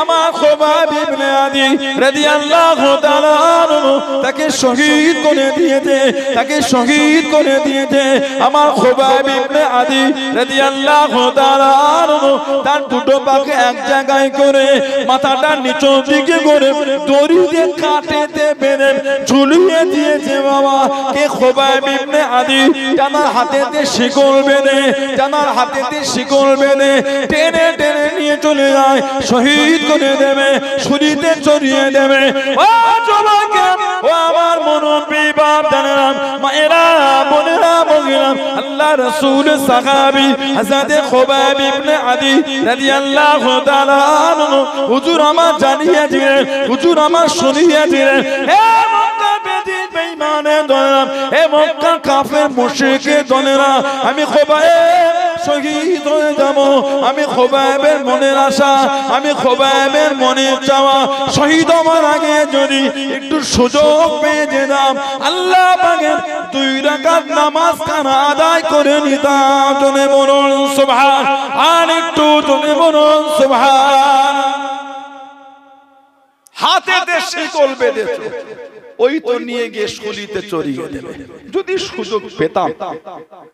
আমার খোবাব ইবনে আদি রাদিয়াল্লাহু তাআলা তাকে শহীদ করে দিয়েছে তাকে শহীদ করে দিয়েছে আমার খোবাব ইবনে আদি রাদিয়াল্লাহু তাআলা তার দুটো পাকে এক জায়গায় করে মাথাটা নিচের দিকে করে দড়ি দিয়ে কাটেতে বেরে ঝুলিয়ে দিয়েছে বাবা কে খোবাব ইবনে আদি জানার হাতেতে শিকল বেঁধে জানার হাতেতে শিকল বেঁধে টেনে টেনে নিয়ে চলে যায় শহীদ করে দেবে সুরিতে চড়িয়ে দেবে ও জবাকে ও আমার মনুপি বাপ জানালাম মায়েরা বোনেরা বগিলাম আল্লাহ রসুল সাহাবি হাসাদে খোবাব ইবনে আদি রাদিয়াল্লাহু তাআলা আনহু হুজুর আমার জানিয়ে দিলেন হুজুর আমার শুনিয়ে দিলেন হে বেঈমানে দলেরাম হে মক্কা কাফের মুশরিকে দলেরা আমি খোবায়ে শহীদ হয়ে যাব আমি খোবাইবের মনের আশা আমি খোবাইবের মনে চাওয়া শহীদ আমার আগে যদি একটু সুযোগ পেয়ে যেতাম আল্লাহ দুই রাকাত নামাজ খানা আদায় করে নিতাম জনে বলুন সুবহান আর একটু জনে বলুন সুবহান হাতে দেশে চলবে দেশে ওই তো নিয়ে গিয়ে শুলিতে চড়িয়ে দেবে যদি সুযোগ পেতাম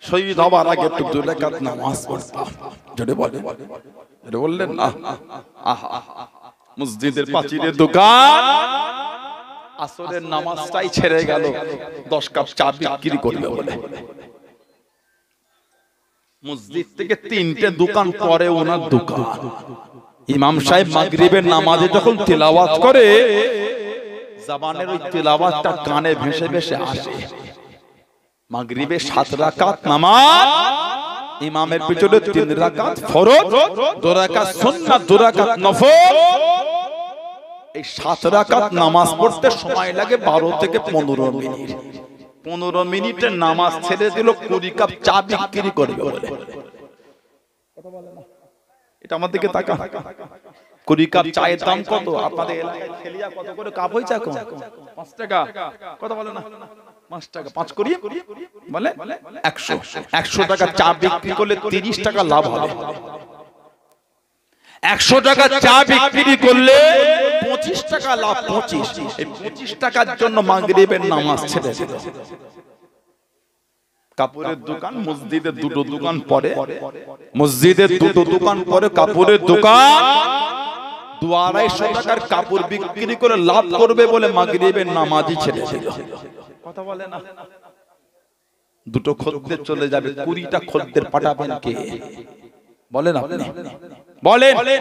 শহীদ হবার আগে তো একটু দুলেখাত নামাজ পড়তাম জোরে বলে জোরে বললেন না মসজিদের পাঁচিলের দোকান আসলে নামাজটাই ছেড়ে গেল দশ কাপ চা বিক্রি করবে বলে মসজিদ থেকে তিনটে দোকান পরে ওনার দোকান ইমাম সাহেব মাগরিবের নামাজে যখন তেলাওয়াত করে জবানের ওই তেলাওয়াতটা কানে ভেসে ভেসে আসে মাগরিবে সাত রাকাত নামাজ ইমামের পিছনে তিন রাকাত ফরজ দু রাকাত সুন্নাত দু রাকাত নফল এই সাত রাকাত নামাজ পড়তে সময় লাগে 12 থেকে 15 মিনিট 15 মিনিটে নামাজ ছেড়ে দিল কুড়ি কাপ চা বিক্রি করে বলে এটা আমার দিকে তাকা চায়ের দাম কত একশো টাকা চা বিক্রি করলে তিরিশ টাকা লাভ হবে একশো টাকা চা বিক্রি করলে পঁচিশ টাকা লাভ পঁচিশ পঁচিশ টাকার জন্য মাগরিবের নামাজ ছেড়ে কাপড়ের দোকান মসজিদের দুটো দোকান পরে মসজিদের দুটো দোকান পরে কাপড়ের দোকান দু আড়াইশো টাকার কাপড় বিক্রি করে লাভ করবে বলে মাগরিবের নামাজি ছেড়ে কথা বলে না দুটো খদ্দের চলে যাবে কুড়িটা খদ্দের পাঠাবেন কে বলেন বলেন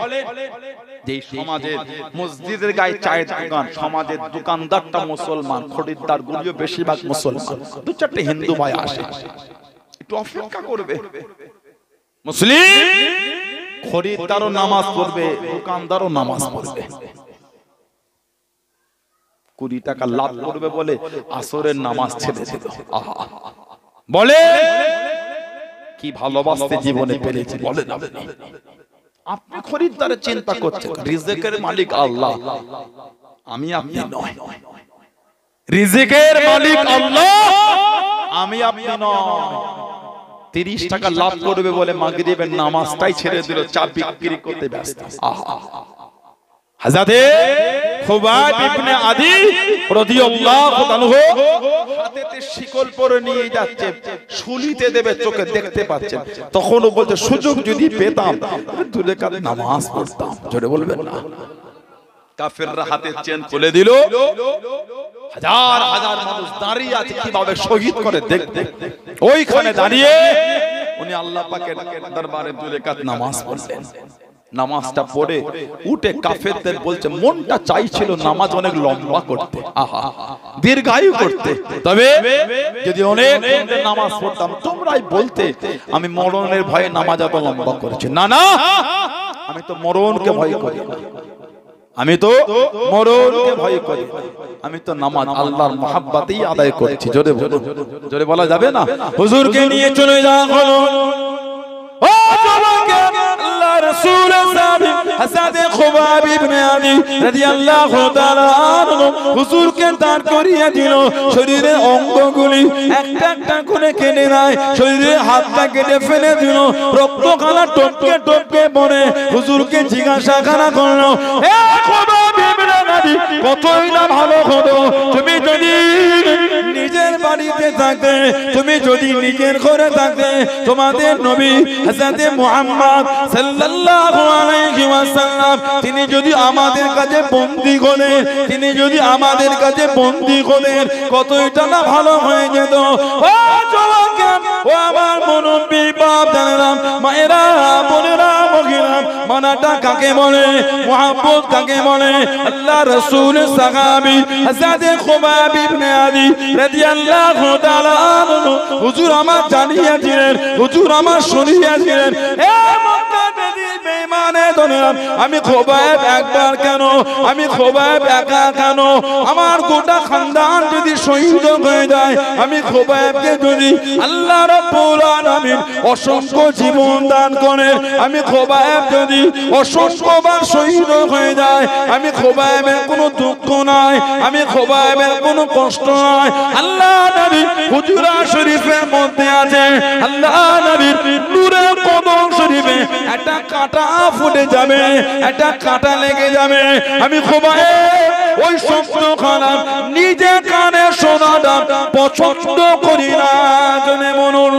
মসজিদের গায়ে চায়ের দোকান সমাজের দোকানদারটা মুসলমান খরিদ্দার গুলিও বেশিরভাগ মুসলমান দু চারটে হিন্দু ভাই আসে একটু অপেক্ষা করবে মুসলিম খরিদ্দারও নামাজ পড়বে দোকানদারও নামাজ পড়বে কুড়ি টাকা লাভ করবে বলে আসরের নামাজ ছেড়ে দিল বলে কি ভালোবাসতে জীবনে পেরেছি বলেন আপনি খরিদ্দারের চিন্তা করছেন রিজেকের মালিক আল্লাহ আমি আপনি নয় রিজিকের মালিক আল্লাহ আমি আপনি নয় তিরিশ টাকা লাভ করবে বলে মাগরিবের নামাজটাই ছেড়ে দিল চা বিক্রি করতে ব্যস্ত আহ আহ হাজাতে খুবাইব ইবনে আদি রাদিয়াল্লাহু তাআলা হাতেতে শিকল পরে নিয়ে যাচ্ছে শুলিতে দেবে চোখে দেখতে পাচ্ছেন তখন ও বলতে সুযোগ যদি পেতাম দুই রাকাত নামাজ পড়তাম জোরে বলবেন না কাফেররা হাতে চেন তুলে দিল হাজার হাজার মানুষ দাঁড়িয়ে আছে কিভাবে শহীদ করে দেখতে ওইখানে দাঁড়িয়ে উনি আল্লাহ পাকের দরবারে দুই রাকাত নামাজ পড়লেন নামাজটা পড়ে উঠে কাফেরদের বলছে মনটা চাইছিল নামাজ অনেক লম্বা করতে দীর্ঘায়ু করতে তবে যদি অনেক নামাজ পড়তাম তোমরাই বলতে আমি মরণের ভয়ে নামাজ এত লম্বা করেছি না না আমি তো মরণকে ভয় করি আমি তো মরণকে ভয় করি আমি তো নামাজ আল্লাহর মহাব্বাতেই আদায় করেছি জোরে জোরে বলা যাবে না হুজুরকে নিয়ে চলে যাওয়া হলো رسول اللہ حسد خباب ابن علی رضی اللہ تعالی عنہ হুজুরকে দান করিয়ে দিল শরীরের অঙ্গগুলি একটা একটা করে কেটে নেয় শরীরের হাতটা কেটে ফেলে দিল রক্তখানা টপকে টপকে পড়ে হুজুরকে জিজ্ঞাসা খানা করলো হে খবর কতই না ভালো হতো তুমি যদি নিজের বাড়িতে থাকতে তুমি যদি নিজের ঘরে থাকতে তোমাদের নবী মোহাম্মদ তিনি যদি আমাদের কাছে বন্দি করেন তিনি যদি আমাদের কাছে বন্দি করেন কতইটা না ভালো হয়ে যেত ও আমার মনুবী বাপ জানলাম মায়েরা বোনেরা ঘনাটা কাকে বলে মহাব্বত কাকে বলে আল্লাহ রসুল সাহাবি আজাদে খোবাবি ইবনে রেদি আল্লাহ হুজুর আমার জানিয়েছিলেন হুজুর আমার শুনিয়েছিলেন এ কানে ধরে আমি খোবায়েব একবার কেন আমি খোবায়েব একা কেন আমার গোটা খানদান যদি শহীদ হয়ে যায় আমি খোবায়েবকে যদি আল্লাহ রব্বুল আলামিন অসংখ্য জীবন দান করে আমি খোবায়েব যদি অসংখ্যবার শহীদ হয়ে যায় আমি খোবায়েবের কোনো দুঃখ নাই আমি খোবায়েবের কোনো কষ্ট নাই আল্লাহ নবী হুজুরা শরীফের মধ্যে আছে আল্লাহ নবীর নূরের একটা কাটা ফুটে যাবে একটা কাটা লেগে যাবে আমি ওই স্বপ্ন খারাপ নিজে কানে শোনাটা পছন্দ করি না জনে মনুন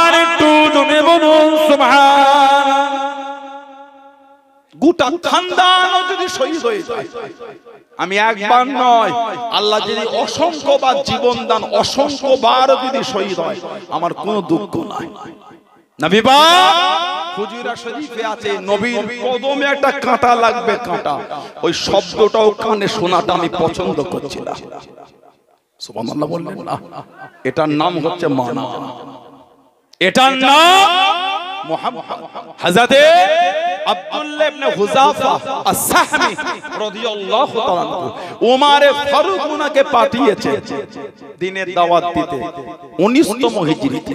আর একটু জনে মনুন গোটা খানদান যদি শহীদ হয়ে যায় আমি একবার নয় আল্লাহ যদি অসংখ্যবার জীবন দান অসংখ্যবার যদি শহীদ হয় আমার কোনো দুঃখ নাই শরীফে আছে নবীর কদমে একটা কাঁটা লাগবে কাঁটা ওই শব্দটাও কানে শোনাটা আমি পছন্দ করছিলাম সুবহানাল্লাহ বললেন না এটার নাম হচ্ছে মানা এটার নাম হযরতে আব্দুল্লাহ ইবনে আস-সাহমি রাদিয়াল্লাহু তাআলা ওমারে ফারুক উনাকে পাঠিয়েছে দিনের দাওয়াত দিতে 19তম হিজরিতে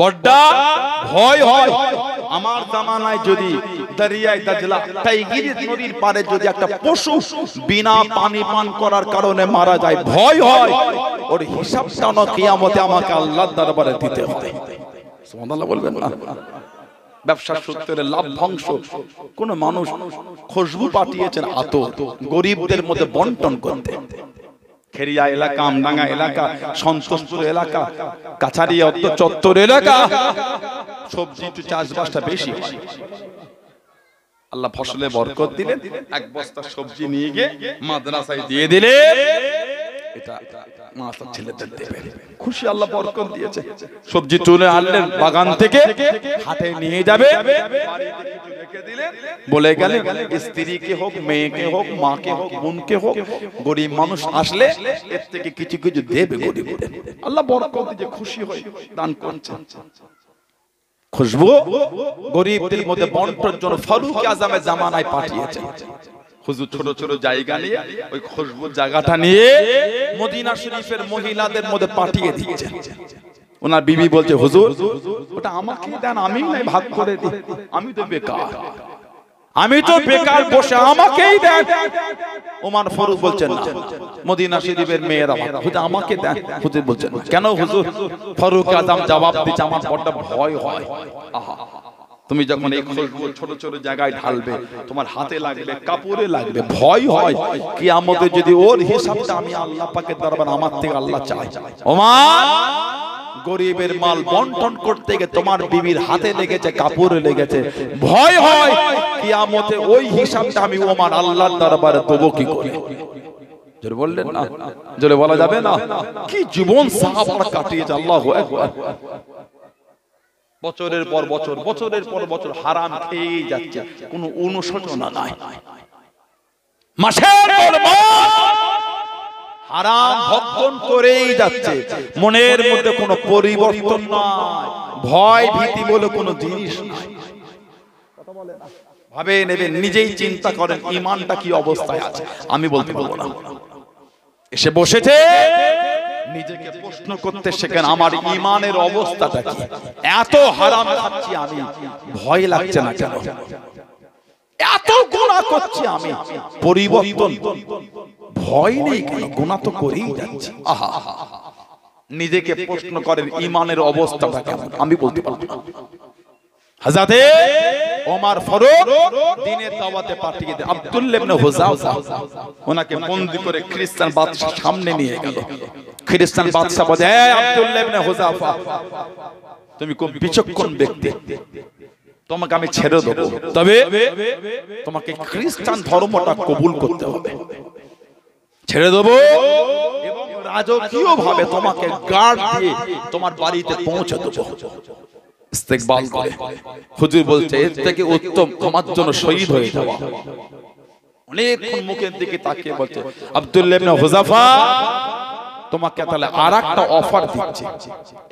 বড্ডা ভয় হয় আমার জামানায় যদি দরিয়ায় দাজলা টাইগির নদীর পারে যদি একটা পশু বিনা পানি পান করার কারণে মারা যায় ভয় হয় ওর হিসাব সানো কিয়ামতে আমাকে আল্লাহর দরবারে দিতে হবে সুবহানাল্লাহ বলবেন না ব্যবসা সূত্রে লাভ ভংশ কোন মানুষ খুশবু পাঠিয়েছেন আত গরিবদের মধ্যে বন্টন করতে খেরিয়া এলাকা আমডাঙ্গা এলাকা সন্তোষপুর এলাকা কাছারি অত্য চত্বর এলাকা সবজি একটু চাষবাসটা বেশি আল্লাহ ফসলে বরকত দিলেন এক বস্তা সবজি নিয়ে গিয়ে মাদ্রাসায় দিয়ে দিলেন এটা মাস্টার ছেলেদের দেবে খুশি আল্লাহ বরকত দিয়েছে সবজি তুলে আনলেন বাগান থেকে হাতে নিয়ে যাবে বলে গেলে স্ত্রীকে হোক মেয়েকে হোক মাকে হোক বোনকে হোক গরিব মানুষ আসলে এর থেকে কিছু কিছু দেবে গরিব আল্লাহ বরকত দিয়ে খুশি হয় দান করছেন খুশবু গরিবদের মধ্যে বন্টন জন্য ফারুক আজমের জামানায় পাঠিয়েছে হুজুর ছোট ছোট জায়গা নিয়ে ওই খুশবুর জায়গাটা নিয়ে মদিনা শরীফের মহিলাদের মধ্যে পাঠিয়ে দিয়েছে ওনার বিবি বলছে হুজুর ওটা আমাকে দেন আমি নাই ভাগ করে দিই আমি তো বেকার আমি তো বেকার বসে আমাকেই দেন ওমান ফারুক বলছেন না মদিনা শরীফের মেয়েরা হুজুর আমাকে দেন হুজুর বলছেন কেন হুজুর ফারুক আজম জবাব দিচ্ছে আমার বড় ভয় হয় আহা তুমি যখন এই খুশবু ছোট ছোট জায়গায় ঢালবে তোমার হাতে লাগবে কাপড়ে লাগবে ভয় হয় কি আমাদের যদি ওর হিসাবটা আমি আল্লাহ পাকে দরবার আমার থেকে আল্লাহ চাই ওমান গরিবের মাল বন্টন করতে গিয়ে তোমার বিবির হাতে লেগেছে কাপড়ে লেগেছে ভয় হয় কিয়ামতে ওই হিসাবটা আমি ওমান আল্লাহর দরবারে দেব কি করে জোরে বললেন না জোরে বলা যাবে না কি জীবন সাহাবার কাটিয়েছে আল্লাহ একবার বছরের পর বছর বছরের পর বছর হারাম খেয়ে যাচ্ছে কোনো অনুশোচনা নাই মাসের পর হারাম ভক্ষণ করেই যাচ্ছে মনের মধ্যে কোনো পরিবর্তন নাই ভয় ভীতি বলে কোনো জিনিস নাই বলে ভাবে নেবে নিজেই চিন্তা করেন ইমানটা কি অবস্থায় আছে আমি বলতে বলবো না এসে বসেছে নিজেকে প্রশ্ন করতে শেখেন আমার ইমানের অবস্থাটা কি এত হারাম খাচ্ছি আমি ভয় লাগছে না কেন এত গুণা করছি আমি পরিবর্তন ভয় নেই কেন গুণা তো করেই যাচ্ছি আহা নিজেকে প্রশ্ন করেন ইমানের অবস্থাটা কেমন আমি বলতে পারবো হাজাতে ওমার ফারুক দিনের দাওয়াতে পাঠিয়ে দেন আব্দুল্লাহ ইবনে হুজাফা ওনাকে বন্দী করে খ্রিস্টান বাদশা সামনে নিয়ে গেল খ্রিস্টান বাদশা বলে এই আব্দুল্লাহ ইবনে হুজাফা তুমি খুব বিচক্ষণ ব্যক্তি তোমাকে আমি ছেড়ে দেব তবে তোমাকে খ্রিস্টান ধর্মটা কবুল করতে হবে ছেড়ে দেব এবং রাজকীয় ভাবে তোমাকে গার্ড দিয়ে তোমার বাড়িতে পৌঁছে দেবো ইস্তেকবাল করে হুজুর বলছে এর থেকে উত্তম আমার জন্য শহীদ হয়ে যাওয়া অনেকক্ষণ মুখের দিকে তাকিয়ে বলছে আব্দুল্লাহ ইবনে হুজাফা তোমাকে তাহলে আরেকটা অফার দিচ্ছে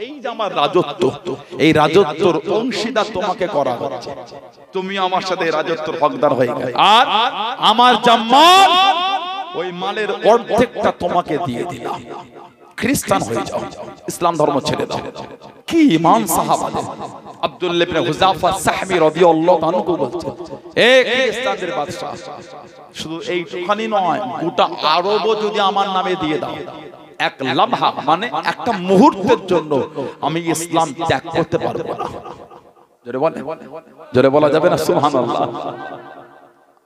এই যে আমার রাজত্ব এই রাজত্বর অংশীদার তোমাকে করা হচ্ছে তুমি আমার সাথে রাজত্বর হকদার হয়ে গেলে আর আমার জাম্মাল ওই মালের অর্ধেকটা তোমাকে দিয়ে দিলাম খ্রিস্টান হয়ে যাও ইসলাম ধর্ম ছেড়ে দাও কি ইমাম সাহাবাদের আব্দুল ইবনে হুজাফা সাহাবী রাদিয়াল্লাহু তাআলাকে বলছে এ খ্রিস্টানদের বাদশা শুধু এইটুখানি নয় গোটা আরবও যদি আমার নামে দিয়ে দাও এক লামহা মানে একটা মুহূর্তের জন্য আমি ইসলাম ত্যাগ করতে পারবো না জোরে বলে জোরে বলা যাবে না সুবহানাল্লাহ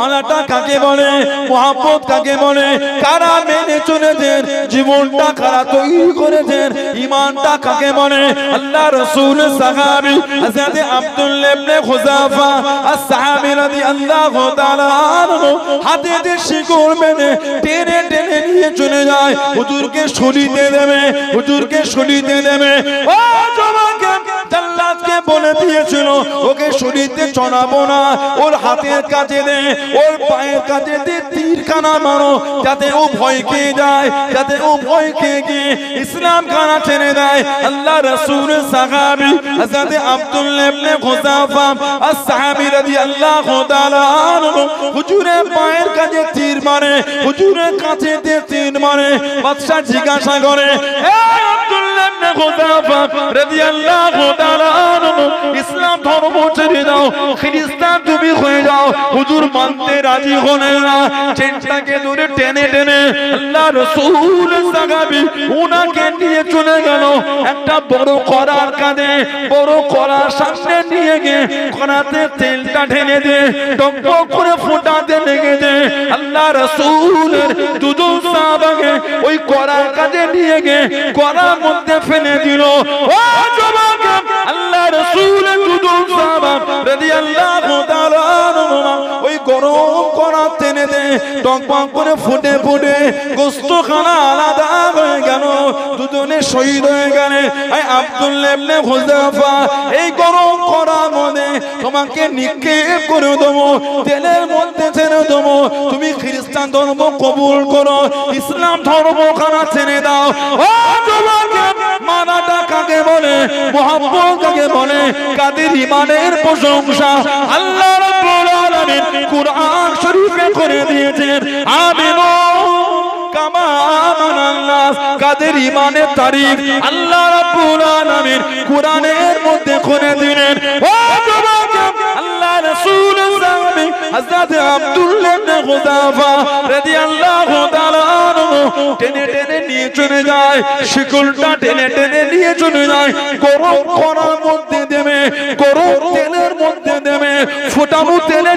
মালাটা কাকে বলে মহাব্বত কাকে বলে কারা মেনে চলেছেন জীবনটা কারা তৈরি করেছেন ইমানটা কাকে বলে আল্লাহ রসুল সাহাবি হযরত আব্দুল্লাহ ইবনে খুজাফা আসহাবি রাদিয়াল্লাহু তাআলা হাতে যে শিকড় মেনে টেনে টেনে নিয়ে চলে যায় হুজুরকে শলিতে দেবে হুজুরকে শলিতে দেবে ও বলে দিয়েছিল ওকে শরীরতে চড়াবো না ওর হাতের কাছে দে ওর পায়ের কাছে দে তীরখানা মারো যাতে ও ভয় খেয়ে যায় যাতে ও ভয় খেয়ে গিয়ে ইসলাম খানা ছেড়ে দেয় আল্লাহ রসুল সাহাবি যাতে আব্দুল্লাহ ইবনে আর সাহাবি আল্লাহ তাআলা আনহু হুজুরের পায়ের কাছে তীর মারে হুজুরের কাছে তীর মারে বাদশাহ জিজ্ঞাসা করে এ ইসলাম ধর্ম ছেড়ে দাও খ্রিস্টান তুমি হয়ে যাও হুজুর মানতে রাজি হলে না চেনটাকে দূরে টেনে টেনে আল্লাহ রসুল সাগাবি উনাকে নিয়ে চলে গেল একটা বড় করার কাঁধে বড় করার সামনে নিয়ে গিয়ে করাতে তেলটা ঢেলে দে টক করে ফোটাতে লেগে দে আল্লাহ রসুলের দুজন সাহাবাকে ওই করার কাঁধে নিয়ে গিয়ে করার মধ্যে ফেলে দিল ও আল্লাহ রাসূল দুদু সাহাবা গরম করা টেনে দে টকপক করে ফুটে ফুটে গোস্তখানা আলাদা হয়ে গেল দুজনে শহীদ হয়ে গেলে হোজাফা এই গরম করা মনে তোমাকে নিক্ষেপ করে দেবো তেলের মধ্যে ছেড়ে দেবো তুমি খ্রিস্টান ধর্ম কবুল করো ইসলাম ধর্ম খানা ছেড়ে দাও মানাটা কাকে বলে কাকে বলে কাদের ইমানের প্রশংসা আল্লাহ আলামিন কুরআন শরীফে করে দিয়েছেন আমিনু কামা কাদের ইমানের আল্লাহ রাব্বুল আলামিন মধ্যে করে দিলেন ও যুবক আল্লাহ রাসূল হযরত আব্দুল্লাহ ইবনে রাদিয়াল্লাহু তাআলা টেনে টেনে নিয়ে চলে যায় গরম করার মধ্যে দেবে গরম তেলের মধ্যে দেবে ফোটানো তেলে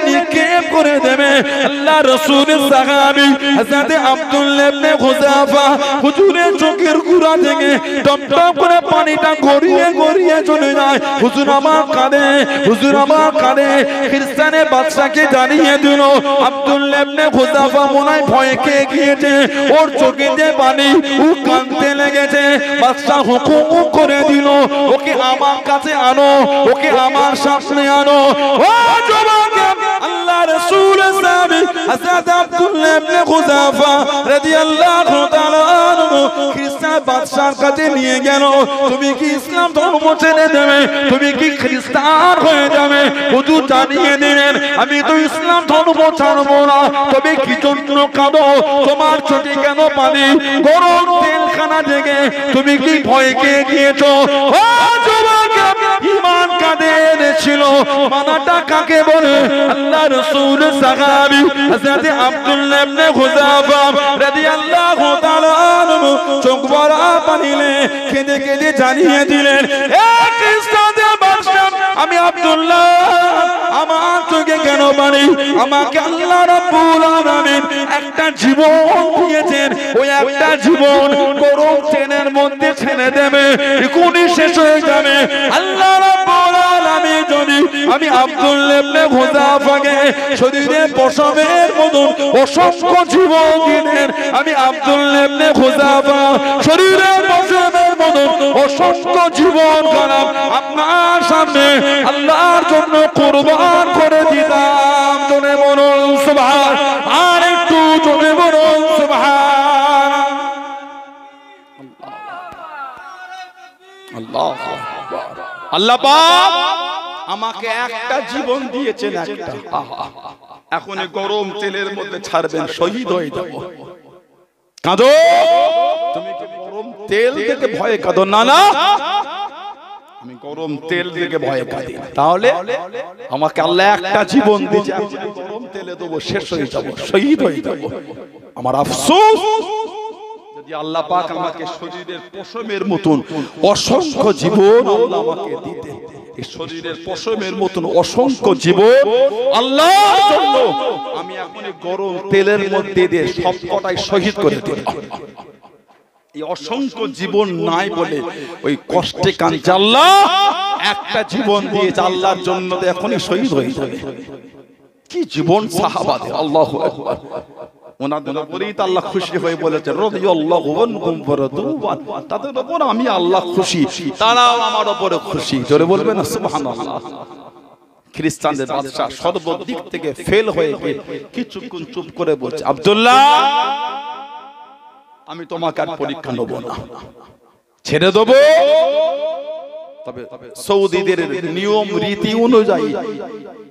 আল্লাহ রসুলের সাহাবি হাজরাতে আব্দুল্লাহ ইবনে খুজাফা হুজুরের চোখের গুড়া থেকে টপটপ করে পানিটা গড়িয়ে গড়িয়ে চলে যায় হুজুর আমার কাঁদে হুজুর আমার কাঁদে খ্রিস্টানের বাদশাকে জানিয়ে দিল আব্দুল্লাহ ইবনে খুজাফা মনে ভয় খেয়ে গিয়েছে ওর চোখে যে পানি ও কাঁদতে লেগেছে বাদশা হুকুম করে দিল ওকে আমার কাছে আনো ওকে আমার সামনে আনো ও জবাকে আল্লাহ রসুল নবী হযরত আব্দুল্লাহ ইবনে খুযাফা রাদিয়াল্লাহু তাআলা আনহু খ্রিস্টান বাদশার কাছে নিয়ে গেল তুমি কি ইসলাম ধর্ম ছেড়ে দেবে তুমি কি খ্রিস্টান হয়ে যাবে হুজুর জানিয়ে দিলেন আমি তো ইসলাম ধর্ম ছাড়বো না তবে কি জন্য কাঁদো তোমার ছুটি কেন পানি গরম তেলখানা থেকে তুমি কি ভয় কে গিয়েছো ও মানাটা কাকে বলে আল্লাহ রসুল সাহাবি হযরত আব্দুল ইবনে খুজাফা রাদিয়াল্লাহু তাআলা চোখ ভরা পানিলে কেঁদে কেঁদে জানিয়ে দিলেন এক ইস্তাদের বাদশা আমি আব্দুল্লাহ আমার চোখে কেন পানি আমাকে আল্লাহ রাব্বুল আলামিন একটা জীবন দিয়েছেন ওই একটা জীবন গরম চেনের মধ্যে ছেড়ে দেবে কোনি শেষ হয়ে যাবে আল্লাহ রাব্বুল আমি যদি আমি আব্দুল লেবনে আব্দুল্লেবনে ফাগে শরীরে পশমের মতন অসংখ্য জীবন দিলেন আমি আব্দুল্লেবনে পা শরীরে পশমের মতন অসংখ্য জীবন করাম আপনার সামনে আল্লাহর জন্য কোরবান করে দিতাম জনে মরণ সভার আর একটু জনে মরণ সভার আল্লাহ আল্লাহ পাক আমাকে একটা জীবন দিয়েছেন একটা এখন গরম তেলের মধ্যে ছাড়বেন শহীদ হয়ে যাব কাঁদো তুমি গরম তেল থেকে ভয়ে কাঁদো না না আমি গরম তেল থেকে ভয়ে কাঁদি তাহলে আমাকে আল্লাহ একটা জীবন দিয়েছে গরম তেলে দেবো শেষ হয়ে যাব শহীদ হয়ে যাব আমার আফসোস যদি আল্লাহ পাক আমাকে শরীরের পশমের মতন অসংখ্য জীবন আল্লাহ আমাকে দিতে এই শরীরের পশমের মতন অসংখ্য জীবন আমি এখন গরম তেলের মধ্যে দিয়ে সবকটাই শহীদ করে অসংখ্য জীবন নাই বলে ওই কষ্টে কান জাল্লাহ একটা জীবন দিয়ে জাল্লার জন্য এখনই শহীদ হয়ে যাবে কি জীবন সাহাবাদ আল্লাহ ওনাদের উপরেই তো আল্লাহ খুশি হয়ে বলেছে রাদিয়াল্লাহু আনহুম ওয়ারাদুয়ান তাদের উপর আমি আল্লাহ খুশি তারাও আমার উপরে খুশি জোরে বলবে না সুবহানাল্লাহ খ্রিস্টানদের বাদশা সর্বদিক থেকে ফেল হয়ে গিয়ে কিছুক্ষণ চুপ করে বলছে আব্দুল্লাহ আমি তোমাকে আর পরীক্ষা নেব না ছেড়ে দেবো তবে সৌদিদের নিয়ম রীতি অনুযায়ী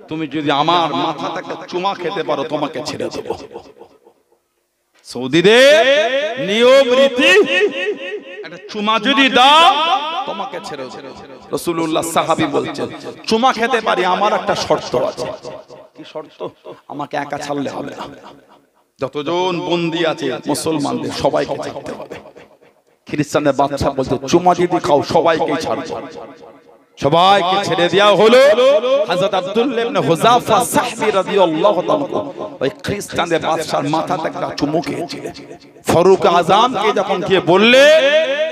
তুমি যদি আমার মাথা থেকে চুমা খেতে পারো তোমাকে ছেড়ে দেবো সৌদিদের নিয়ম রীতি চুমা যদি দাও তোমাকে ছেড়ে রসুল্লাহ সাহাবি বলছেন চুমা খেতে পারি আমার একটা শর্ত আছে কি শর্ত আমাকে একা ছাড়লে হবে না যতজন বন্দি আছে মুসলমানদের সবাইকে ছাড়তে হবে খ্রিস্টানের বাচ্চা বলছে চুমা যদি খাও সবাইকে ছাড়ছে সবাইকে ছেড়ে দেওয়া হলো হযরত আব্দুল্লাহ ইবনে হুযাফা সাহবী রাদিয়াল্লাহু তাআলা ওই খ্রিস্টানদের বাদশার মাথাতে একটা চুমু খেয়েছিলেন ফারুক আযমকে যখন গিয়ে বললে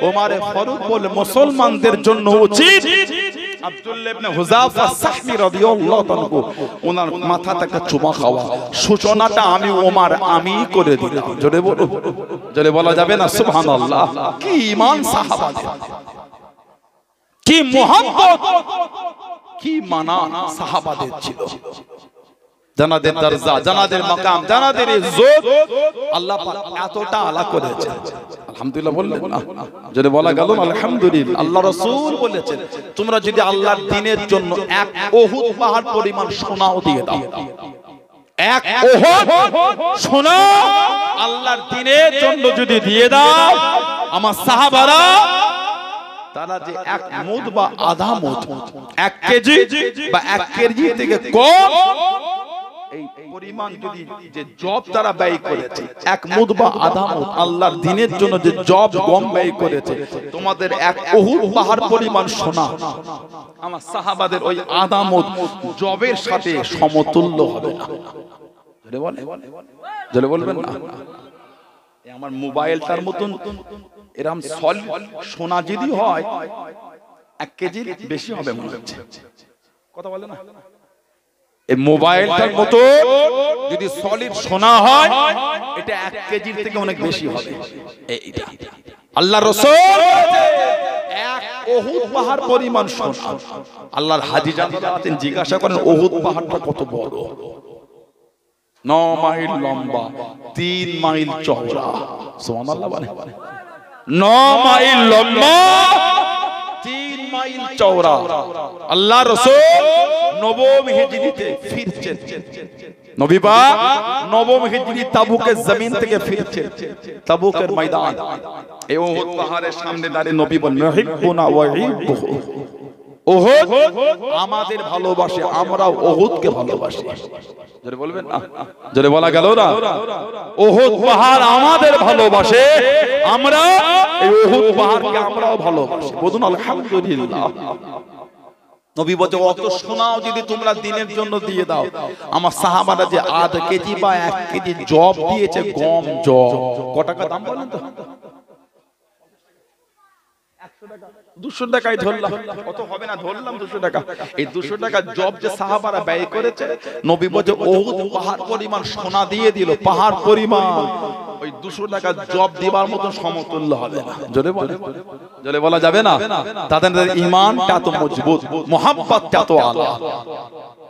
ওমারে ফারুক বলে মুসলমানদের জন্য উচিত আব্দুল্লাহ ইবনে হুযাফা সাহবী রাদিয়াল্লাহু তাআলা ওনার মাথাতে একটা চুমা খাওয়া সূচনাটা আমি ওমার আমি করে দিলাম জোরে বলো জোরে বলা যাবে না সুবহানাল্লাহ কি ঈমান সাহাবাদের কি মোহাম্মত কি মানা সাহাবাদের ছিল জানাদের দরজা জানাদের মাকাম জানাদের ইজ্জত আল্লাহ পাক এতটা আলা করেছে আলহামদুলিল্লাহ বললেন না যদি বলা গেল আলহামদুলিল্লাহ আল্লাহ রাসূল বলেছেন তোমরা যদি আল্লাহর দ্বীনের জন্য এক ওহুদ পাহাড় পরিমাণ সোনাও দিয়ে দাও এক ওহদ সোনা আল্লাহর দ্বীনের জন্য যদি দিয়ে দাও আমার সাহাবারা তারা যে এক মুদ বা আধা মুদ এক কেজি বা এক কেজি থেকে কম এই পরিমাণ যদি যে জব তারা ব্যয় করেছে এক মুদ বা আধা মুদ আল্লাহর দিনের জন্য যে জব ব্যয় করেছে তোমাদের এক অহুর পাহাড় পরিমাণ সোনা আমার সাহাবাদের ওই আধা মুদ জবের সাথে সমতুল্য হবে না বলে বলবেন না আমার মোবাইলটার মতন এরকম সল সোনা যদি হয় এক কেজির বেশি হবে মনে হচ্ছে কথা বলে না এই মোবাইলটার মতো যদি সলিড সোনা হয় এটা এক কেজির থেকে অনেক বেশি হবে এইটা আল্লাহ রসুল এক ওহুদ পাহাড় পরিমাণ সোনা আল্লাহর হাজি জানতেন জিজ্ঞাসা করেন ওহুদ পাহাড়টা কত বড় ন মাইল লম্বা তিন মাইল চওড়া সোমান আল্লাহ ন মাইল লম্বা তিন মাইল চওড়া আল্লাহ রসুল নবম হিজরিতে ফিরছেন নবী পাক নবম হিজরি তাবুকের জমিন থেকে ফিরছেন সামনে দাঁড়িয়ে নবী বলেন আমাদের ভালোবাসে আমরা ওহদকে ভালোবাসি বলবেন বলা গেল না পাহাড় আমাদের ভালোবাসে আমরা আমরাও ভালোবাসি বলুন আলহামদুলিল্লাহ অত যদি তোমরা দিনের জন্য দিয়ে দাও আমার যে আধ কেজি বা এক কেজি দিয়েছে একশো টাকা দুশো ধরলাম হবে না ধরলাম দুশো টাকা এই দুশো টাকা জব যে সাহাবারা ব্যয় করেছে নবী বলছে বহুত পাহাড় পরিমাণ সোনা দিয়ে দিল পাহাড় পরিমাণ ওই দুশো টাকা জব দেবার মতো সমতুল্য হবে বলে বলা যাবে না তাদের ইমানটা তো মজবুত মোহাম্মতটা তো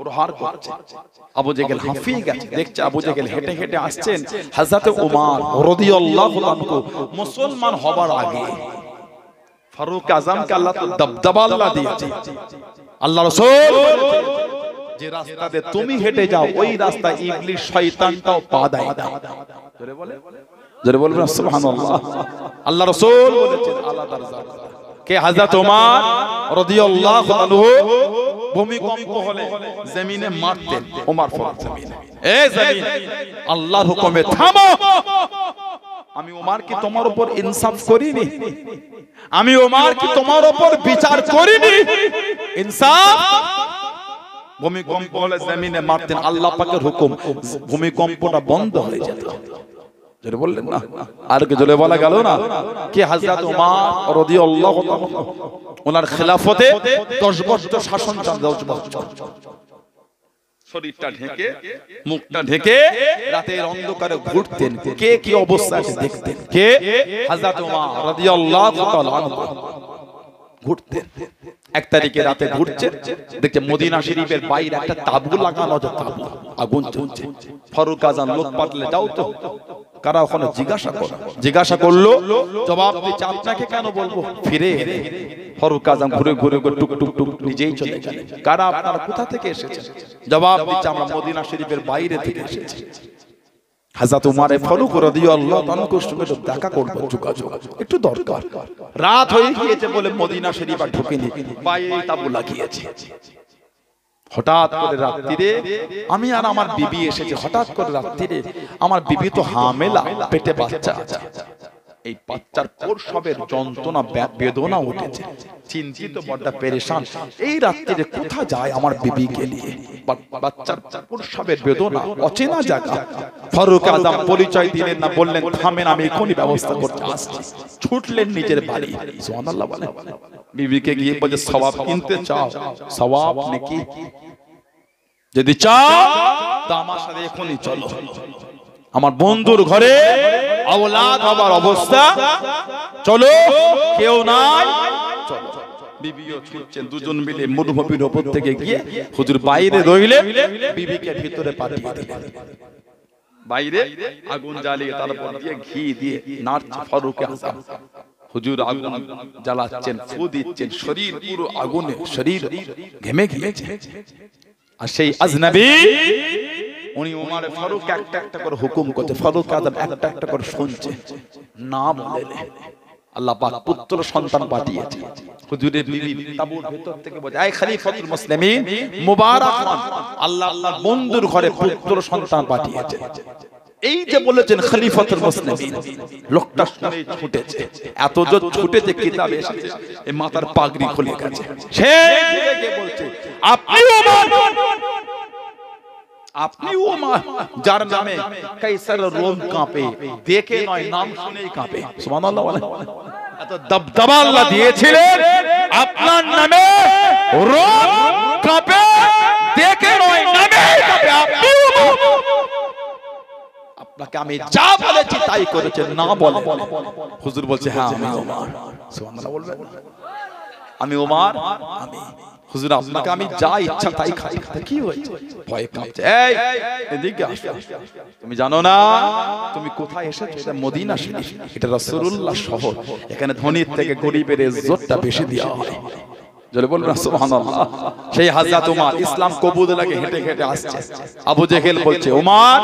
প্রহার করছে আবু গেছে দেখছে আবু হেঁটে হেঁটে আসছেন মুসলমান হবার আগে ফারুক আজমকে আল্লাহ তো দবদবা আল্লাহ দিয়েছে আল্লাহ যে তুমি হেঁটে যাও ওই রাস্তা ইংলিশ শয়তানটাও পা দেয় না জোরে বলবেন আল্লাহ রসুল বলেছেন কে ওমর আনহু ভূমিকম্প হলে জমিনে মারতেন ওমর ফারুক জমিনে এ জমিন আল্লাহর হুকুমে থামো আমি ওমার কি তোমার উপর ইনসাফ করিনি আমি ওমার কি তোমার উপর বিচার করিনি ইনসাফ ভূমিকম্প হলে জমিনে মারতেন আল্লাহ পাকের হুকুম ভূমিকম্পটা বন্ধ হয়ে যেত জোরে বললেন না আর কি জোরে বলা গেল না কে হাজরাত উমার ওনার খেলাফতে 10 বছর শাসন চান 10 বছর শরীরটা মুখটা ঢেকে রাতের এক তারিখে রাতে ঘুরছে দেখছে মদিনা শরীফের বাইরে একটা তাবু লাগানো আছে তাবু আগুন চলছে আজান লোক পাতলে যাও তো কারা ওখানে জিজ্ঞাসা করে জিজ্ঞাসা করলো জবাব দিচ্ছে আপনাকে কেন বলবো ফিরে ফরুক আজম ঘুরে ঘুরে ঘুরে টুক টুক টুক নিজেই চলে গেলেন কারা আপনারা কোথা থেকে এসেছে জবাব দিচ্ছে আমরা মদিনা শরীফের বাইরে থেকে এসেছি হাজাত উমারে ফারুক রাদিয়াল্লাহু তাআলার সঙ্গে দেখা করব যোগাযোগ একটু দরকার রাত হয়ে গিয়েছে বলে মদিনা শরীফ আর ঢুকিনি বাইরে তাবু লাগিয়েছে হঠাৎ করে রাত্রিরে আমি আর আমার বিবি এসেছে হঠাৎ করে রাত্রিরে আমার বিবি তো হামেলা পেটে বাচ্চা এই বাচ্চার প্রসবের যন্ত্রণা বেদনা উঠেছে চিন্তিত বড়টা পেরেশান এই রাত্রিরে কোথা যায় আমার বিবিকে নিয়ে বাচ্চার প্রসবের বেদনা অচেনা জায়গা ফারুক আদম পরিচয় দিলেন না বললেন থামেন আমি এখনই ব্যবস্থা করতে আসছি ছুটলেন নিজের বাড়ি সুবহানাল্লাহ বলে বিবিকে গিয়ে বলে সওয়াব কিনতে চাও সওয়াব নাকি যদি চাও তা আমার সাথে এখনই চলো আমার বন্ধুর ঘরে অবলাদ হবার অবস্থা চলো কেউ নাই দুজন মিলে মরুভূমির ওপর থেকে গিয়ে হুজুর বাইরে রইলে বিবিকে ভিতরে পাঠিয়ে বাইরে আগুন জ্বালিয়ে তারপর দিয়ে ঘি দিয়ে নাড়ছে ফারুকে হুজুর আগুন জ্বালাচ্ছেন ফু দিচ্ছেন শরীর পুরো আগুনে শরীর ঘেমে ঘেমেছে আর সেই আজনাবি উনি ফারুক একটা একটা করে হুকুম করতে ফারুক আদম একটা একটা করে শুনছে না আল্লাহ পাক পুত্র সন্তান পাঠিয়েছে হুজুরের বিবি তাবুর ভেতর থেকে বলে খলিফাতুল মুসলিমিন মুবারক আল্লাহ আল্লাহ বন্ধুর ঘরে পুত্র সন্তান পাঠিয়েছে এই যে বলেছেন খলিফাতুল মুসলিমিন লোকটা শুনে ছুটেছে এত জোর ছুটেছে কিতাব এসেছে এই মাথার পাগড়ি খুলে গেছে সে বলছে আপনি ও মা যার নামে কাইসার রোম কাঁপে দেখে নয় নাম শুনেই কাঁপে সুবহানাল্লাহ এত দবদবা আল্লাহ দিয়েছিলেন আপনার নামে রোম কাঁপে দেখে নয় নামে কাঁপে আপনি আপনাকে আমি যা বলেছি তাই করেছে না বলে হুজুর বলছে হ্যাঁ আমি ওমার সুবহানাল্লাহ বলবেন আমি ওমার আমি হুজুর আপনাকে আমি যা ইচ্ছা তাই খাই কি হয়েছে ভয় কাঁপছে এই এদিকে তুমি জানো না তুমি কোথায় এসেছো এটা মদিনা শরীফ এটা রাসূলুল্লাহ শহর এখানে ধনীর থেকে গরিবের ইজ্জতটা বেশি দেওয়া হয় জলে বলবেন সুবহানাল্লাহ সেই হাজরা তোমার ইসলাম কবুল লাগে হেঁটে হেঁটে আসছে আবু জেহেল বলছে ওমর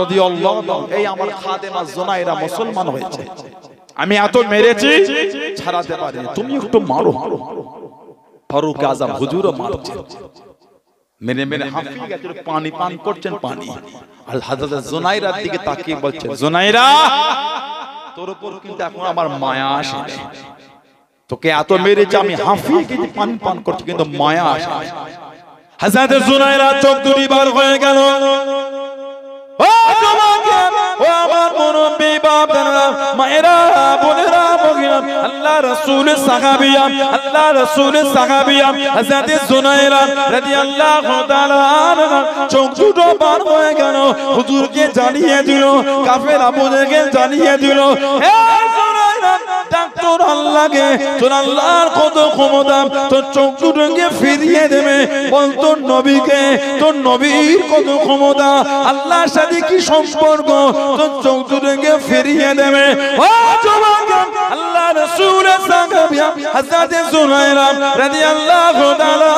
রাদিয়াল্লাহু এই আমার খাদেমা জোনাইরা মুসলমান হয়েছে আমি এত মেরেছি ছাড়াতে পারি তুমি একটু মারো ফারুক আজম হুজুরও মারছেন মেনে মেনে হাঁপিয়ে গেছিল পানি পান করছেন পানি আর হাজরত জোনাইরার দিকে তাকিয়ে বলছেন জোনাইরা তোর উপর কিন্তু এখন আমার মায়া আসে তোকে এত মেরেছে আমি হাঁপিয়ে কিন্তু পানি পান করছি কিন্তু মায়া আসে হাজরত জোনাইরা চোখ দুটি বার হয়ে গেল রাসূল সাহাবিয়া আল্লাহ রাসূল সাহাবিয়া হযরত সুনাইরা রাদিয়াল্লাহু তাআলা চোখ দুটো বার হয়ে গেল হুজুরকে জানিয়ে দিল কাফের আবু জানিয়ে দিল হে তোর আল্লাহকে তোর আল্লাহর কত ক্ষমতা তোর চোখ দুটোকে ফিরিয়ে দেবে বল তোর নবীকে তোর নবীর কত ক্ষমতা আল্লাহর সাথে কি সম্পর্ক তোর চোখ দুটোকে ফিরিয়ে দেবে ও জবাকে আল্লাহ রাসূলের সাহাবী হযরত সুরাইরা রাদিয়াল্লাহু তাআলা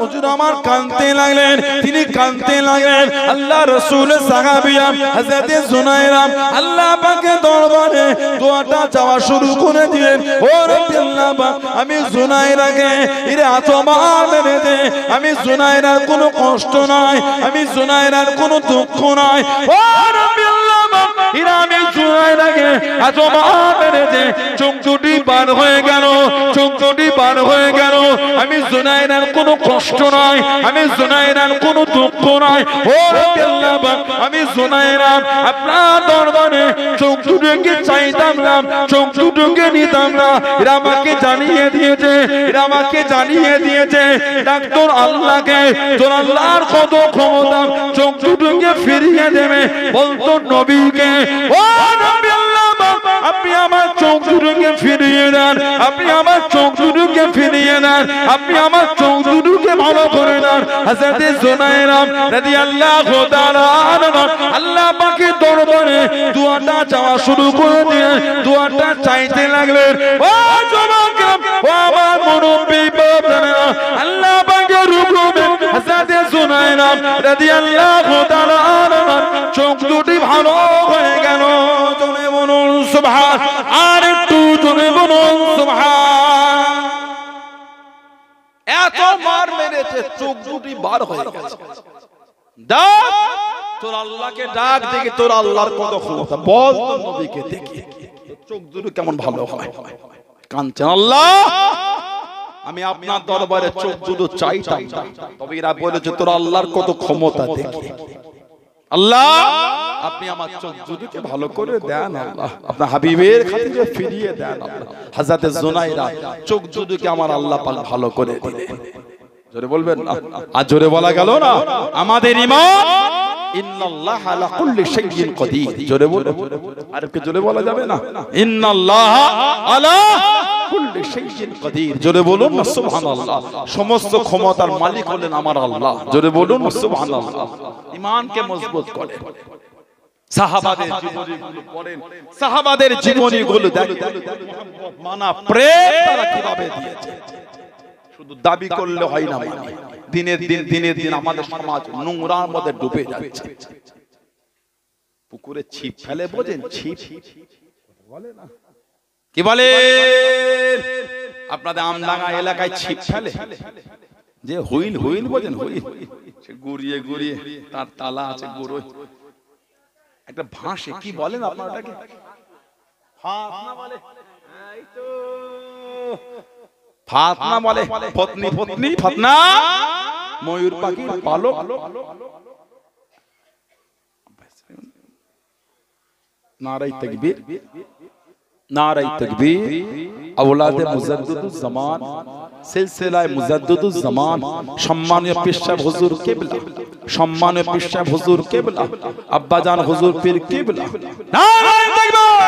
হুজুর আমার কানতে লাগলেন তিনি কানতে লাগলেন আল্লাহ রসুল সাহাবিয়া হযরত সুনাইরা আল্লাহ পাকের দরবারে দোয়াটা যাওয়া শুরু করে দিলেন ও রবিল্লাবা আমি জুনাইরাকে ইরে আতমার মেনে দে আমি জুনাইরার কোনো কষ্ট নাই আমি জুনাইরার কোনো দুঃখ নাই ও রবিল্লাবা ইরে আমি জুনাইরাকে আতমার মেনে দে চোখ দুটি পার হয়ে গেল চোখ দুটি পার হয়ে গেল আমি জুনাইরার কোনো কষ্ট নাই আমি জুনাইরার কোনো দুঃখ নাই ও রবিল্লাবা আমি জুনাইরার আপনার দরবারে চোখ দুটিকে নিতাম চোখ দুটোকে নিতাম না এরা আমাকে জানিয়ে দিয়েছে এরা আমাকে জানিয়ে দিয়েছে ডাক্তার আল্লাহকে তোর আল্লাহর কত ক্ষমতা চোখ দুটোকে ফিরিয়ে দেবে বলতো নবীকে ও নবী চোখ দুটোকে ফিরিয়ে দেন আপনি আমার চোখ দুটোকে ফিরিয়ে দেন আপনি আমার চোখ দুটোকে ভালো করে দেন হাসাতে সোনাইরাম রাদি আল্লাহ আল্লাহ পাকে দরবারে দুয়াটা চাওয়া শুরু করে দিয়ে দুয়াটা চাইতে লাগলেন ও জমা ও আমার মুরব্বী বাবা হাজরাতে সুনাইনা রাদিয়াল্লাহু তাআলা আনহা চোখ দুটি ভালো হয়ে গেল জনে বলুন সুবহান আর একটু জনে বলুন সুবহান এত মার মেরেছে চোখ দুটি বার হয়ে গেছে ডাক তোর আল্লাহকে ডাক দেখি তোর আল্লাহর কত ক্ষমতা বল তোর নবীকে দেখি চোখ দুটো কেমন ভালো হয় কাঁদছেন আল্লাহ আমি আপনার দরবারে চোখ চাই চাই তবে এরা বলে যে তোর আল্লাহর কত ক্ষমতা দেখে আল্লাহ আপনি আমার চোখ দুটোকে ভালো করে দেন আল্লাহ আপনার হাবিবের খাতিরে ফিরিয়ে দেন আল্লাহ হাজাতে জোনাইরা চোখ দুটোকে আমার আল্লাহ পাক ভালো করে দিলে জোরে বলবেন না আর জোরে বলা গেল না আমাদের ইমান ইন্নাল্লাহ আলা কুল্লি শাইইন কদির জোরে বলো আর কি জোরে বলা যাবে না ইন্নাল্লাহ আলা কুল্লি শাইইন কাদির জোরে বলুন সুবহানাল্লাহ সমস্ত ক্ষমতার মালিক হলেন আমার আল্লাহ জোরে বলুন সুবহানাল্লাহ ঈমানকে মজবুত করে সাহাবাদের জীবনীগুলো পড়েন সাহাবাদের জীবনীগুলো দেখেন মানা প্রেম তারা কিভাবে দিয়েছে শুধু দাবি করলে হয় না মানে দিনের দিন দিনের দিন আমাদের সমাজ নোংরার মধ্যে ডুবে যাচ্ছে পুকুরে ছিপ ফেলে বোঝেন ছিপ বলে না কি বলে আপনাদের আমদাঙ্গা এলাকায় ছিপ ফেলে যে হুইল হুইল বোঝেন হুইল গুড়িয়ে গুড়িয়ে তার তালা আছে গুড়োয় একটা ভাঁসে কি বলেন আপনার ওটাকে ফাতনা বলে পত্নী পত্নী ফাতনা ময়ূর পাখির পালক নারাই তাকবীর নারাই তকবীর আওলাদ মুজাদ্দুজ্জামান সিলসিলায় মুজাদ্দুজ্জামান সম্মানীয় পীর সাহেব হুজুর কিবলা সম্মানীয় পীর সাহেব হুজুর কিবলা আব্বাজান হুজুর পীর কিবলা নারাই তকবীর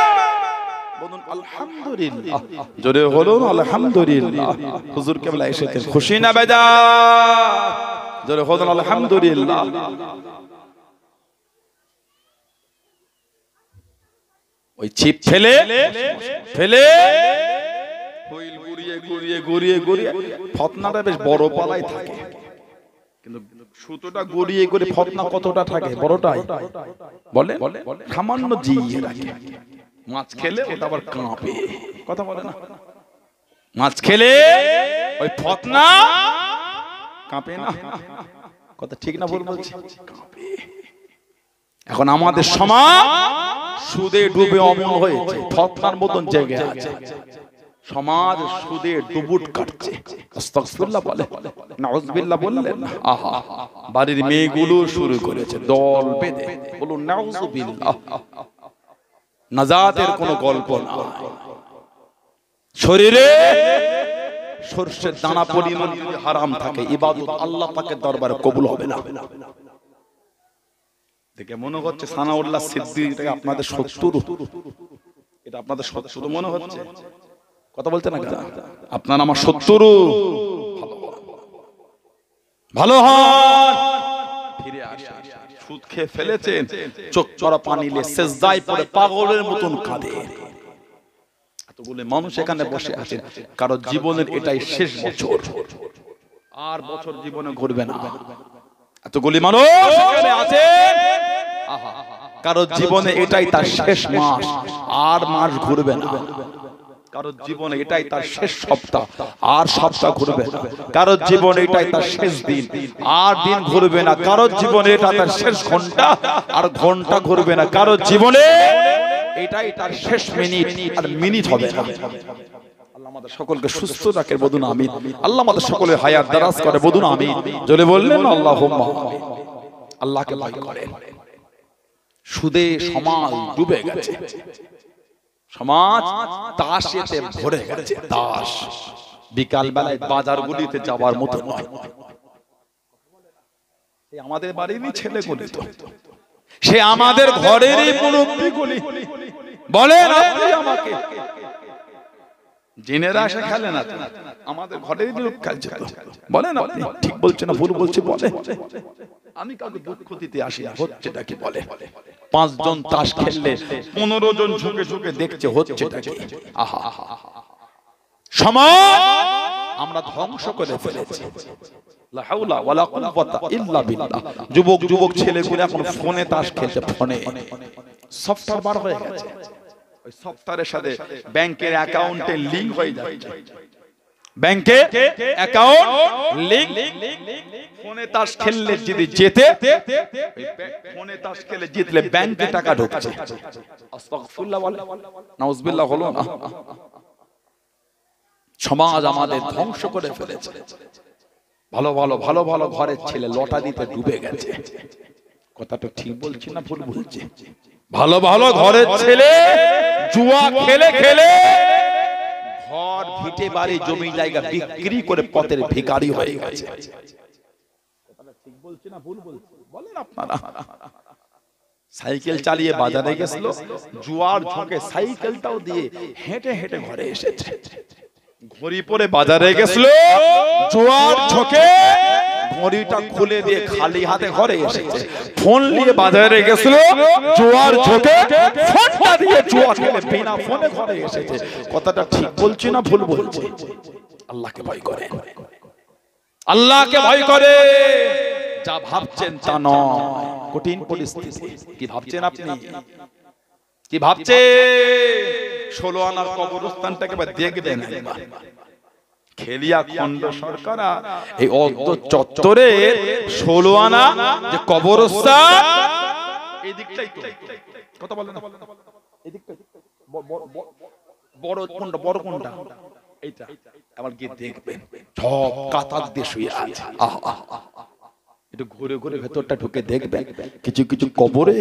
বলুন আলহামদুলিল্লাহ জোরে বলুন আলহামদুলিল্লাহ হুজুর কেবলা এসেছেন খুশি না বেজা জোরে বলুন আলহামদুলিল্লাহ ওই ছিপ ছেলে ফেলে হুইল ঘুরিয়ে ঘুরিয়ে ঘুরিয়ে ঘুরিয়ে ফতনাটা বেশ বড় পালায় থাকে কিন্তু সুতোটা গড়িয়ে গড়িয়ে ফতনা কতটা থাকে বড়টাই বলে সামান্য জিয়ে রাখে মাছ খেলে ওটা আবার কাঁপে কথা বলে না মাছ খেলে ওই ফতনা কাঁপে না কথা ঠিক না বল বলছি কাঁপে এখন আমাদের সমাজ সুদে ডুবে অমল হয়েছে ফতনার মতন জায়গায় আছে সমাজ সুদে ডুবুট কাটছে আস্তাগফিরুল্লাহ বলে নাউজুবিল্লাহ বললেন আহা বাড়ির মেয়েগুলো শুরু করেছে দল বেঁধে বলুন নাউজুবিল্লাহ নাজাতের কোনো গল্প না শরীরে সর্ষের দানা পরিমাণ হারাম থাকে ইবাদত আল্লাহ পাকের দরবারে কবুল হবে না দেখে মনে হচ্ছে সিদ্দি আপনাদের শত্রু এটা আপনাদের শত্রু মনে হচ্ছে কথা বলতে না আপনার আমার শত্রু ভালো ফিরে সুদ খেয়ে ফেলেছেন চোখ চড়া পানি সেজদায় পড়ে পাগলের মতন কাঁদে এতগুলো মানুষ এখানে বসে আছেন কারো জীবনের এটাই শেষ বছর আর বছর জীবনে ঘুরবে না এতগুলি মানুষ এখানে কারো জীবনে এটাই তার শেষ মাস আর মাস ঘুরবে না কারো জীবনে এটাই তার শেষ সপ্তাহ আর সপ্তাহ ঘুরবে না কারো জীবনে এটাই তার শেষ দিন আর দিন ঘুরবে না কারো জীবনে এটা তার শেষ ঘন্টা আর ঘন্টা ঘুরবে না কারো জীবনে এটাই তার শেষ মিনিট আর মিনিট হবে সকলকে সুস্থ রাখে বদুন আল্লাহ আমাদের সকলে দারাজ করে বদুন বললেন আল্লাহ আল্লাহকে ভয় করে সুদে সমাজ ডুবে গেছে সমাজ ভরে গেছে বিকাল বেলায় বাজারগুলিতে যাওয়ার মতো আমাদের বাড়িরই ছেলেগুলি তো সে আমাদের ঘরেরই বলেন আমাকে জেনেরা আসে খেলে না আমাদের ঘরেরই লোক খেলছে বলেন আপনি ঠিক বলছে না ভুল বলছে বলে আমি কাউকে দুঃখ দিতে আসি বলে পাঁচজন তাস খেললে পনেরো জন ঝুঁকে ঝুঁকে দেখছে আহা সমাজ আমরা ধ্বংস করে ফেলেছি যুবক যুবক ছেলেগুলো এখন ফোনে তাস খেলছে ফোনে সফটওয়্যার বার হয়ে গেছে ওই সফটওয়্যারের সাথে ব্যাংকের অ্যাকাউন্টে লিংক হয়ে যাচ্ছে ব্যাংকে অ্যাকাউন্ট লিংক ফোনে তাস খেললে যদি জেতে ফোনে তাস খেলে জিতলে ব্যাংকে টাকা ঢুকছে আস্তাগফিরুল্লাহ বলে হলো না সমাজ আমাদের ধ্বংস করে ফেলেছে ভালো ভালো ভালো ভালো ঘরের ছেলে দিতে ডুবে গেছে কথাটা ঠিক বলছি না ভুল বলছি ভালো ভালো ঘরের ছেলে জুয়া খেলে খেলে ঘর ভিটে বাড়ি জমি জায়গা বিক্রি করে পথের ভিকারি হয়ে গেছে সাইকেল চালিয়ে বাজারে গেছিল জুয়ার ঝোঁকে সাইকেলটাও দিয়ে হেঁটে হেঁটে ঘরে এসেছে ঘড়ি পরে বাজারে গেছিল জোয়ার ঠকে ঘড়িটা খুলে দিয়ে খালি হাতে ঘরে এসেছে ফোন নিয়ে বাজারে গেছিল জোয়ার ঝোঁকে ফোনটা দিয়ে জোয়ার খেলে বিনা ফোনে ঘরে এসেছে কথাটা ঠিক বলছি না ভুল বলছি আল্লাহকে ভয় করে আল্লাহকে ভয় করে যা ভাবছেন তা নয় কঠিন পরিস্থিতি কি ভাবছেন আপনি কি ভাবছে ষোলো আনার কবরস্থানটাকে দেখবেন খেলিয়া দেখবেন সব কাতার আহ আহ একটু ঘুরে ঘুরে ভেতরটা ঢুকে দেখবেন কিছু কিছু কবরে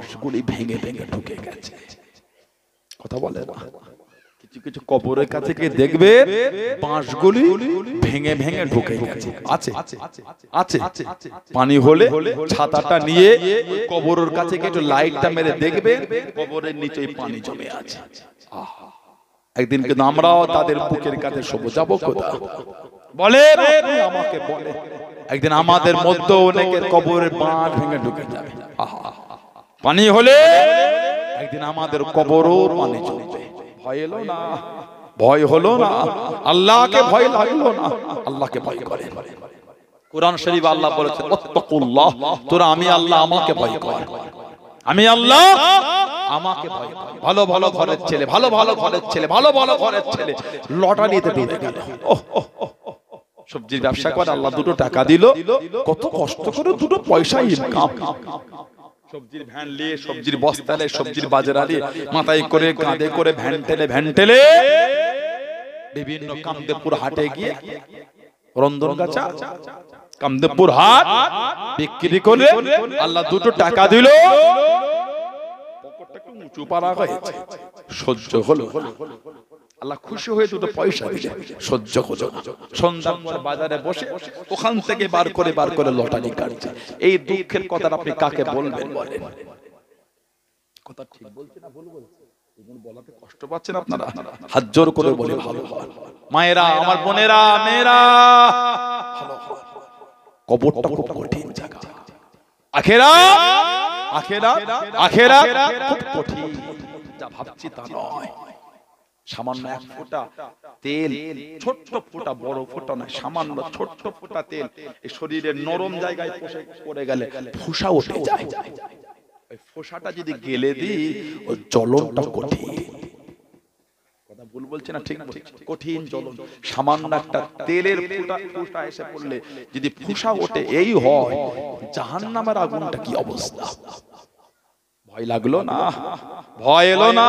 মানুষগুলি ভেঙে ভেঙে ঢুকে গেছে কথা বলে না কবরের কাছে দেখবে বাঁশগুলি ভেঙে ভেঙে ঢুকে গেছে পানি হলে ছাতাটা নিয়ে কবরের কাছে লাইটটা মেরে দেখবে কবরের নিচে পানি জমে একদিন কিন্তু আমরাও তাদের বুকের কাছে শোভ যাবো কোথা বলে আমাকে বলে একদিন আমাদের মধ্যে অনেকের কবরের পাঁচ ভেঙে ঢুকে যাবে আহা পানি হলে একদিন আমাদের কবরও পানি চলবে ভয় এলো না ভয় হলো না আল্লাহকে ভয় লাগলো না আল্লাহকে ভয় করে কোরআন শরীফ আল্লাহ বলেছে অত্তাকুল্লাহ তোরা আমি আল্লাহ আমাকে ভয় কর আমি আল্লাহ আমাকে ভয় কর ভালো ভালো ঘরের ছেলে ভালো ভালো ঘরের ছেলে ভালো ভালো ঘরের ছেলে লটারিতে ডুবে গেল সবজির ব্যবসা করে আল্লাহ দুটো টাকা দিল কত কষ্ট করে দুটো পয়সা ইনকাম সবজির ভ্যান নিয়ে সবজির বস্তালে সবজির বাজার মাথায় করে কাঁধে করে ভ্যান ঠেলে ভ্যান ঠেলে বিভিন্ন কামদেবপুর হাটে গিয়ে রন্ধন গাছা কামদেবপুর হাট বিক্রি করে আল্লাহ দুটো টাকা দিল সহ্য হলো আল্লাহ খুশি হয়ে দুটো পয়সা দিলে সহ্য করো সন্ধান বাজারে বসে ওখান থেকে বার করে বার করে লটারি কাটছে এই দুঃখের কথা আপনি কাকে বলবেন বলেন কথা ঠিক বলছি না ভুল বলছি বলে মায়েরা আমার বোনেরা খুব কঠিন জায়গা আখেরা আখেরা আখেরা খুব কঠিন ভাবছি তা নয় সামান্য এক ফোঁটা তেল ছোট্ট ফোঁটা বড় ফোঁটা নয় সামান্য ছোট্ট ফোঁটা তেল এই শরীরের নরম জায়গায় পড়ে গেলে ফোসা উঠে যায় ওই ফোসাটা যদি গেলে দিই ওই জ্বলনটা কঠিন কথা ভুল বলছি না ঠিক কঠিন জ্বলন সামান্য একটা তেলের ফোঁটা ফোঁটা এসে পড়লে যদি ফুসা ওঠে এই হয় জাহান্নামের আগুনটা কি অবস্থা ভয় লাগলো না ভয় এলো না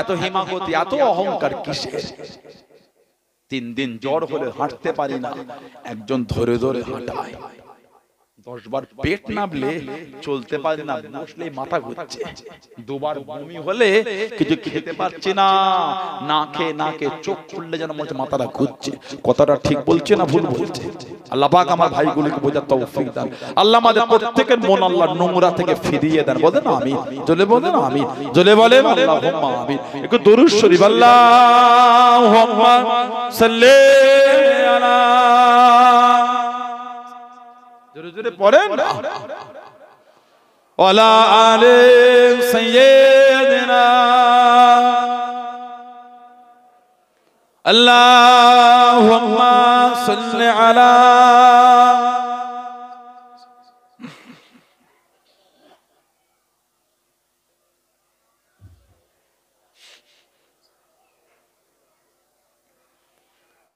এত হিমাগতি এত অহংকার কিসের তিন দিন জ্বর হলে হাঁটতে পারি না একজন ধরে ধরে হাঁটায় দশবার পেট নামলে চলতে পারে না বসলে মাথা ঘুরছে দুবার বমি হলে কিছু খেতে পারছে না না খেয়ে না খেয়ে চোখ খুললে যেন মনে মাথাটা ঘুরছে কথাটা ঠিক বলছে না ভুল বলছে আল্লাহ পাক আমার ভাইগুলিকে বোঝার তৌফিক দান আল্লাহ আমাদের প্রত্যেকের মন আল্লাহ নোংরা থেকে ফিরিয়ে দেন বলে না আমি জলে বলে না আমি জলে বলে আল্লাহুম্মা একটু দরুদ শরীফ সাল্লি আলা জোরে জোরে পড়েন ওয়ালা আলে সাইয়্যিদিনা আল্লাহুম্মা সাল্লি আলা